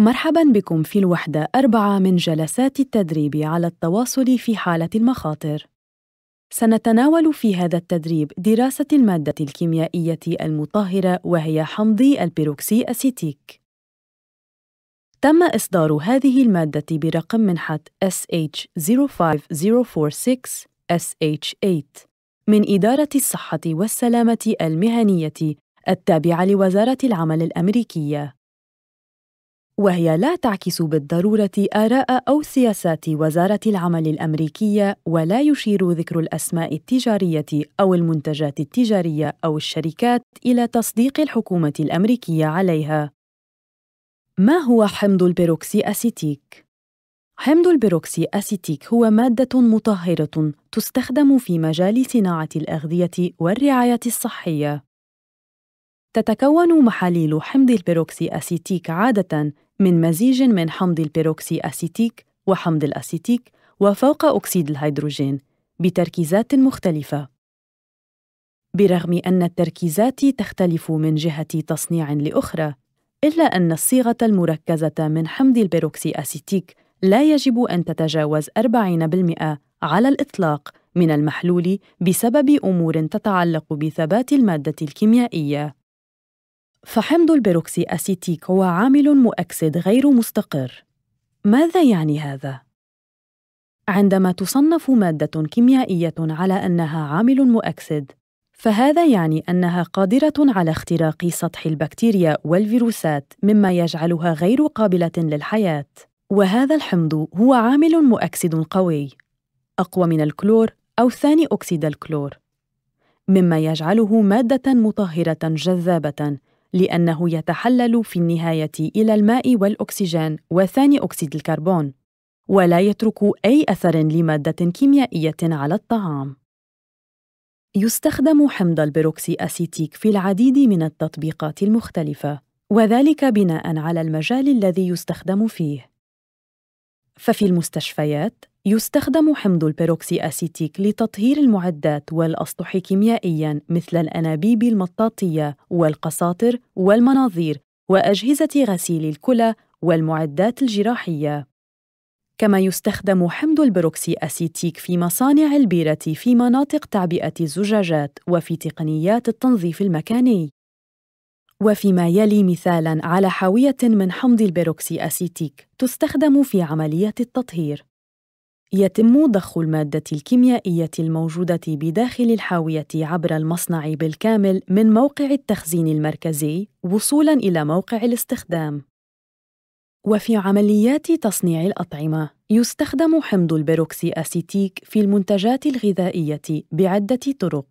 مرحبا بكم في الوحدة أربعة من جلسات التدريب على التواصل في حالة المخاطر. سنتناول في هذا التدريب دراسة المادة الكيميائية المطهرة وهي حمضي البيروكسي أسيتيك. تم إصدار هذه المادة برقم منحة SH05046 SH8 من إدارة الصحة والسلامة المهنية التابعة لوزارة العمل الأمريكية. وهي لا تعكس بالضرورة آراء أو سياسات وزارة العمل الأمريكية ولا يشير ذكر الأسماء التجارية أو المنتجات التجارية أو الشركات إلى تصديق الحكومة الأمريكية عليها. ما هو حمض البيروكسي أسيتيك؟ حمض البيروكسي أسيتيك هو مادة مطهرة تستخدم في مجال صناعة الأغذية والرعاية الصحية. تتكون محاليل حمض البيروكسي أسيتيك عادة من مزيج من حمض البيروكسي أسيتيك وحمض الأسيتيك وفوق أكسيد الهيدروجين بتركيزات مختلفة. برغم أن التركيزات تختلف من جهة تصنيع لأخرى، إلا أن الصيغة المركزة من حمض البيروكسي أسيتيك لا يجب أن تتجاوز 40% على الإطلاق من المحلول بسبب أمور تتعلق بثبات المادة الكيميائية. فحمض البيروكسي أسيتيك هو عامل مؤكسد غير مستقر ماذا يعني هذا؟ عندما تصنف مادة كيميائية على أنها عامل مؤكسد، فهذا يعني أنها قادرة على اختراق سطح البكتيريا والفيروسات مما يجعلها غير قابلة للحياة، وهذا الحمض هو عامل مؤكسد قوي، أقوى من الكلور أو ثاني أكسيد الكلور، مما يجعله مادة مطهرة جذابة لأنه يتحلل في النهاية إلى الماء والأكسجين وثاني أكسيد الكربون، ولا يترك أي أثر لمادة كيميائية على الطعام. يستخدم حمض البيروكسي أسيتيك في العديد من التطبيقات المختلفة، وذلك بناءً على المجال الذي يستخدم فيه. ففي المستشفيات يستخدم حمض البيروكسي أسيتيك لتطهير المعدات والأسطح كيميائيا مثل الأنابيب المطاطية والقساطر والمناظير وأجهزة غسيل الكلى والمعدات الجراحية. كما يستخدم حمض البيروكسي أسيتيك في مصانع البيرة في مناطق تعبئة الزجاجات وفي تقنيات التنظيف المكاني. وفيما يلي مثالاً على حاوية من حمض البيروكسي أسيتيك تستخدم في عملية التطهير. يتم ضخ المادة الكيميائية الموجودة بداخل الحاوية عبر المصنع بالكامل من موقع التخزين المركزي وصولاً إلى موقع الاستخدام. وفي عمليات تصنيع الأطعمة، يستخدم حمض البيروكسي أسيتيك في المنتجات الغذائية بعدة طرق.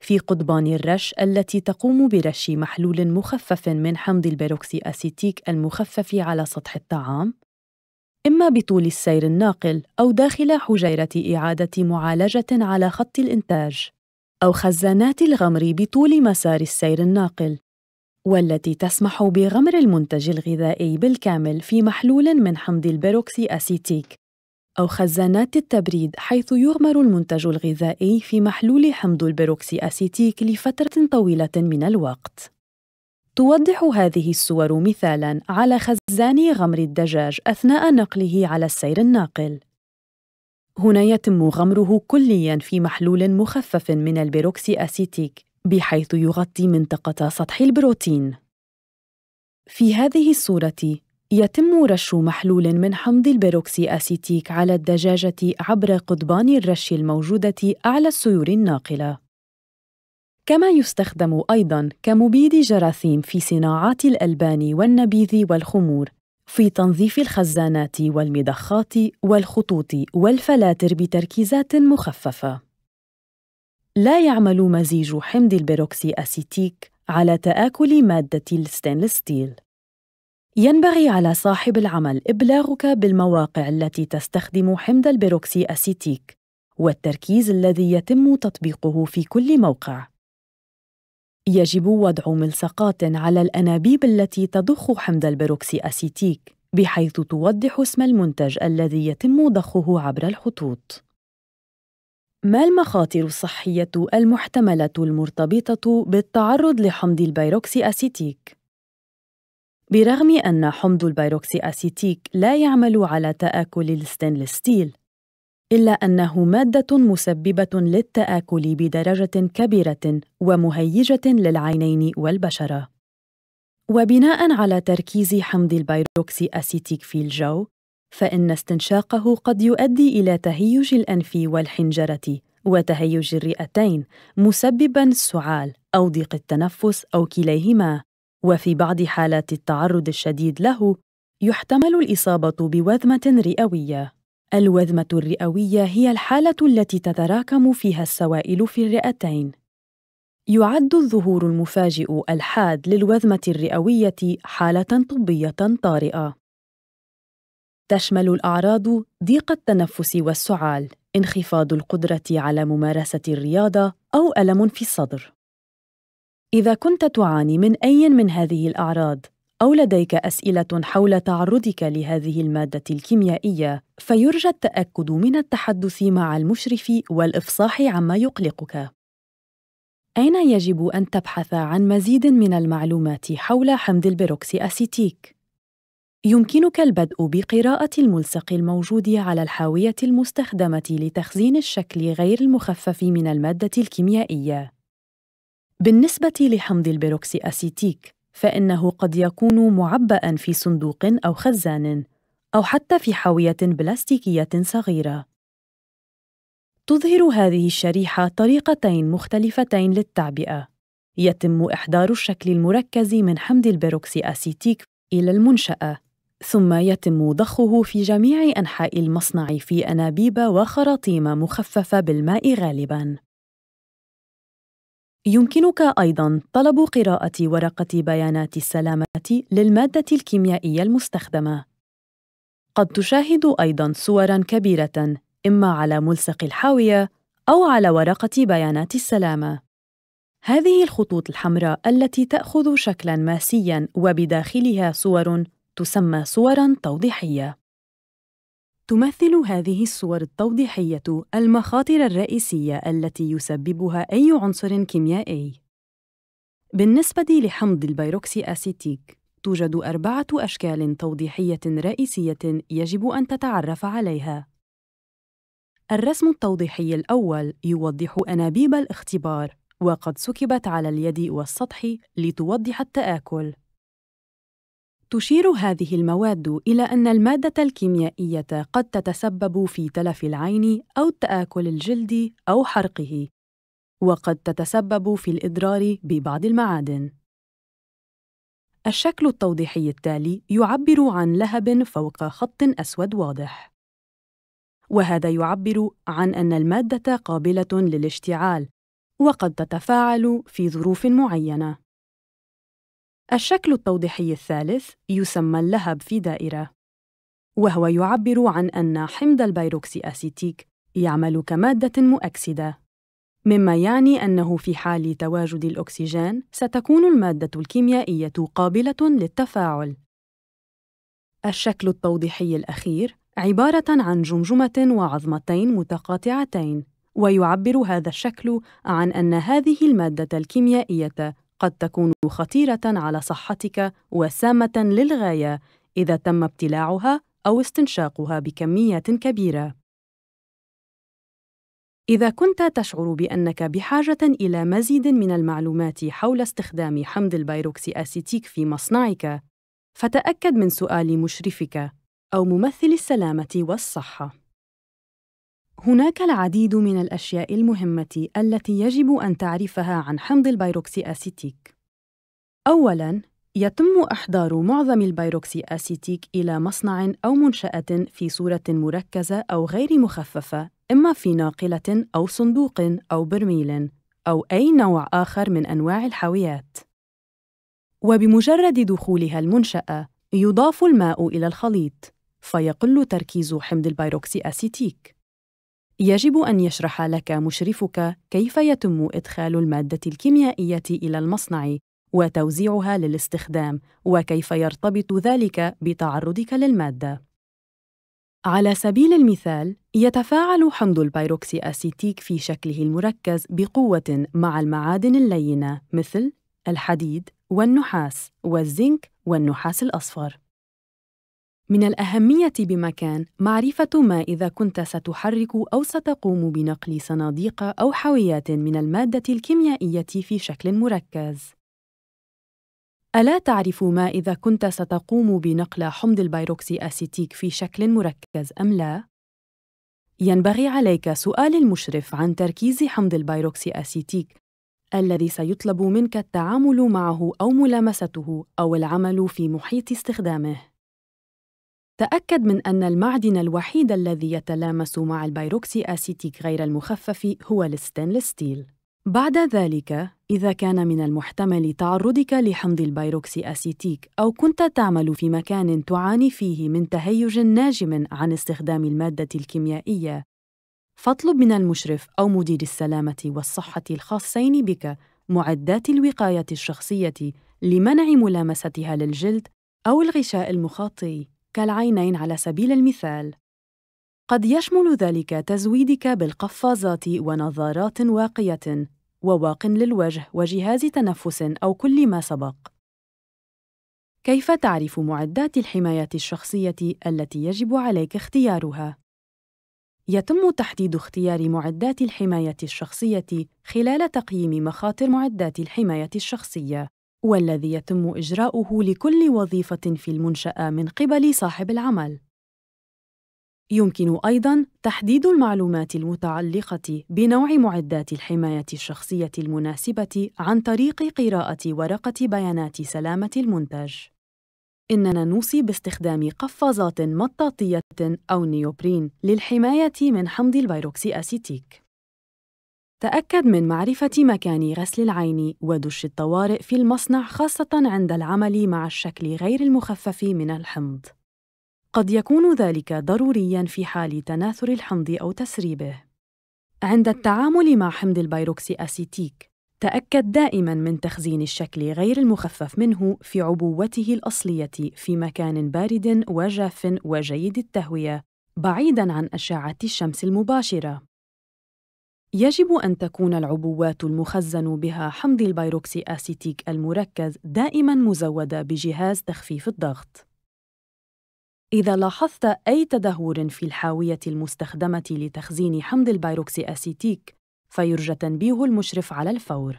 في قضبان الرش التي تقوم برش محلول مخفف من حمض البيروكسي أسيتيك المخفف على سطح الطعام، إما بطول السير الناقل أو داخل حجيرة إعادة معالجة على خط الإنتاج، أو خزانات الغمر بطول مسار السير الناقل، والتي تسمح بغمر المنتج الغذائي بالكامل في محلول من حمض البيروكسي أسيتيك، أو خزانات التبريد حيث يغمر المنتج الغذائي في محلول حمض البيروكسي أسيتيك لفترة طويلة من الوقت. توضح هذه الصور مثالاً على خزان غمر الدجاج أثناء نقله على السير الناقل. هنا يتم غمره كلياً في محلول مخفف من البيروكسي أسيتيك بحيث يغطي منطقة سطح البروتين. في هذه الصورة يتم رش محلول من حمض البيروكسي أسيتيك على الدجاجة عبر قضبان الرش الموجودة أعلى السيور الناقلة. كما يستخدم أيضاً كمبيد جراثيم في صناعات الألبان والنبيذ والخمور، في تنظيف الخزانات والمضخات والخطوط والفلاتر بتركيزات مخففة. لا يعمل مزيج حمض البيروكسي أسيتيك على تآكل مادة الستانلس ستيل. ينبغي على صاحب العمل إبلاغك بالمواقع التي تستخدم حمض البيروكسي أسيتيك والتركيز الذي يتم تطبيقه في كل موقع. يجب وضع ملصقات على الأنابيب التي تضخ حمض البيروكسي أسيتيك بحيث توضح اسم المنتج الذي يتم ضخه عبر الخطوط ما المخاطر الصحية المحتملة المرتبطة بالتعرض لحمض البيروكسي أسيتيك؟ برغم أن حمض البيروكسي أسيتيك لا يعمل على تآكل الستينلس ستيل إلا أنه مادة مسببة للتآكل بدرجة كبيرة ومهيجة للعينين والبشرة. وبناء على تركيز حمض البيروكسي أسيتيك في الجو، فإن استنشاقه قد يؤدي إلى تهيج الأنف والحنجرة وتهيج الرئتين مسببا السعال أو ضيق التنفس أو كليهما، وفي بعض حالات التعرض الشديد له يحتمل الإصابة بوذمة رئوية. الوذمة الرئوية هي الحالة التي تتراكم فيها السوائل في الرئتين. يعد الظهور المفاجئ الحاد للوذمة الرئوية حالة طبية طارئة. تشمل الأعراض ضيق التنفس والسعال، انخفاض القدرة على ممارسة الرياضة أو ألم في الصدر. إذا كنت تعاني من أي من هذه الأعراض أو لديك أسئلة حول تعرضك لهذه المادة الكيميائية فيرجى التأكد من التحدث مع المشرف والإفصاح عما يقلقك. أين يجب أن تبحث عن مزيد من المعلومات حول حمض البيروكسي أسيتيك؟ يمكنك البدء بقراءة الملصق الموجود على الحاوية المستخدمة لتخزين الشكل غير المخفف من المادة الكيميائية. بالنسبة لحمض البيروكسي أسيتيك، فانه قد يكون معبأ في صندوق او خزان او حتى في حاويه بلاستيكيه صغيره تظهر هذه الشريحه طريقتين مختلفتين للتعبئه يتم احضار الشكل المركز من حمض البيروكسي اسيتيك الى المنشاه ثم يتم ضخه في جميع انحاء المصنع في انابيب وخراطيم مخففه بالماء غالبا يمكنك أيضاً طلب قراءة ورقة بيانات السلامة للمادة الكيميائية المستخدمة. قد تشاهد أيضاً صوراً كبيرة إما على ملصق الحاوية أو على ورقة بيانات السلامة. هذه الخطوط الحمراء التي تأخذ شكلاً ماسياً وبداخلها صور تسمى صوراً توضيحية. تمثل هذه الصور التوضيحية المخاطر الرئيسية التي يسببها أي عنصر كيميائي. بالنسبة لحمض البيروكسي أسيتيك، توجد أربعة أشكال توضيحية رئيسية يجب أن تتعرف عليها. الرسم التوضيحي الأول يوضح أنابيب الاختبار، وقد سكبت على اليد والسطح لتوضح التآكل. تشير هذه المواد إلى أن المادة الكيميائية قد تتسبب في تلف العين أو تآكل الجلد أو حرقه، وقد تتسبب في الإضرار ببعض المعادن. الشكل التوضيحي التالي يعبر عن لهب فوق خط أسود واضح. وهذا يعبر عن أن المادة قابلة للاشتعال، وقد تتفاعل في ظروف معينة. الشكل التوضيحي الثالث يسمى اللهب في دائرة، وهو يعبر عن أن حمض البيروكسي أسيتيك يعمل كمادة مؤكسدة، مما يعني أنه في حال تواجد الأكسجين ستكون المادة الكيميائية قابلة للتفاعل. الشكل التوضيحي الأخير عبارة عن جمجمة وعظمتين متقاطعتين، ويعبر هذا الشكل عن أن هذه المادة الكيميائية قد تكون خطيرة على صحتك وسامة للغاية إذا تم ابتلاعها أو استنشاقها بكمية كبيرة. إذا كنت تشعر بأنك بحاجة إلى مزيد من المعلومات حول استخدام حمض البيروكسي أسيتيك في مصنعك، فتأكد من سؤال مشرفك أو ممثل السلامة والصحة. هناك العديد من الأشياء المهمة التي يجب أن تعرفها عن حمض البيروكسي أسيتيك. أولاً، يتم إحضار معظم البيروكسي أسيتيك إلى مصنع أو منشأة في صورة مركزة أو غير مخففة، إما في ناقلة أو صندوق أو برميل، أو أي نوع آخر من أنواع الحاويات. وبمجرد دخولها المنشأة، يضاف الماء إلى الخليط، فيقل تركيز حمض البيروكسي أسيتيك. يجب أن يشرح لك مشرفك كيف يتم إدخال المادة الكيميائية إلى المصنع وتوزيعها للاستخدام وكيف يرتبط ذلك بتعرضك للمادة. على سبيل المثال، يتفاعل حمض البيروكسي أسيتيك في شكله المركز بقوة مع المعادن اللينة مثل الحديد والنحاس والزنك والنحاس الأصفر. من الأهمية بمكان معرفة ما إذا كنت ستحرك أو ستقوم بنقل صناديق أو حاويات من المادة الكيميائية في شكل مركز. ألا تعرف ما إذا كنت ستقوم بنقل حمض البيروكسي أسيتيك في شكل مركز أم لا؟ ينبغي عليك سؤال المشرف عن تركيز حمض البيروكسي أسيتيك الذي سيطلب منك التعامل معه أو ملامسته أو العمل في محيط استخدامه. تأكد من أن المعدن الوحيد الذي يتلامس مع البيروكسي آسيتيك غير المخفف هو الستينلس ستيل. بعد ذلك، إذا كان من المحتمل تعرضك لحمض البيروكسي أسيتيك أو كنت تعمل في مكان تعاني فيه من تهيج ناجم عن استخدام المادة الكيميائية، فاطلب من المشرف أو مدير السلامة والصحة الخاصين بك معدات الوقاية الشخصية لمنع ملامستها للجلد أو الغشاء المخاطي. كالعينين على سبيل المثال قد يشمل ذلك تزويدك بالقفازات ونظارات واقيه وواق للوجه وجهاز تنفس او كل ما سبق كيف تعرف معدات الحمايه الشخصيه التي يجب عليك اختيارها يتم تحديد اختيار معدات الحمايه الشخصيه خلال تقييم مخاطر معدات الحمايه الشخصيه والذي يتم إجراؤه لكل وظيفة في المنشأة من قبل صاحب العمل. يمكن أيضاً تحديد المعلومات المتعلقة بنوع معدات الحماية الشخصية المناسبة عن طريق قراءة ورقة بيانات سلامة المنتج. إننا نوصي باستخدام قفازات مطاطية أو نيوبرين للحماية من حمض البيروكسي أسيتيك. تأكد من معرفة مكان غسل العين ودش الطوارئ في المصنع خاصة عند العمل مع الشكل غير المخفف من الحمض. قد يكون ذلك ضرورياً في حال تناثر الحمض أو تسريبه. عند التعامل مع حمض البيروكسي أسيتيك، تأكد دائماً من تخزين الشكل غير المخفف منه في عبوته الأصلية في مكان بارد وجاف وجيد التهوية، بعيداً عن أشعة الشمس المباشرة. يجب أن تكون العبوات المخزن بها حمض البيروكسي آسيتيك المركز دائماً مزودة بجهاز تخفيف الضغط. إذا لاحظت أي تدهور في الحاوية المستخدمة لتخزين حمض البيروكسي آسيتيك، فيرجى تنبيه المشرف على الفور.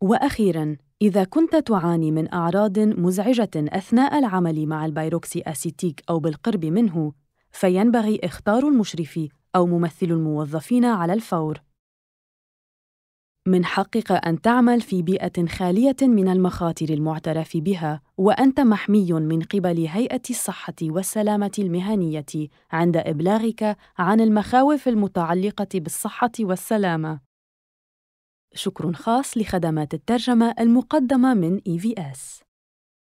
وأخيراً، إذا كنت تعاني من أعراض مزعجة أثناء العمل مع البيروكسي آسيتيك أو بالقرب منه، فينبغي إختار المشرف أو ممثل الموظفين على الفور. من حقك أن تعمل في بيئة خالية من المخاطر المعترف بها، وأنت محمي من قبل هيئة الصحة والسلامة المهنية عند إبلاغك عن المخاوف المتعلقة بالصحة والسلامة. شكر خاص لخدمات الترجمة المقدمة من EVS.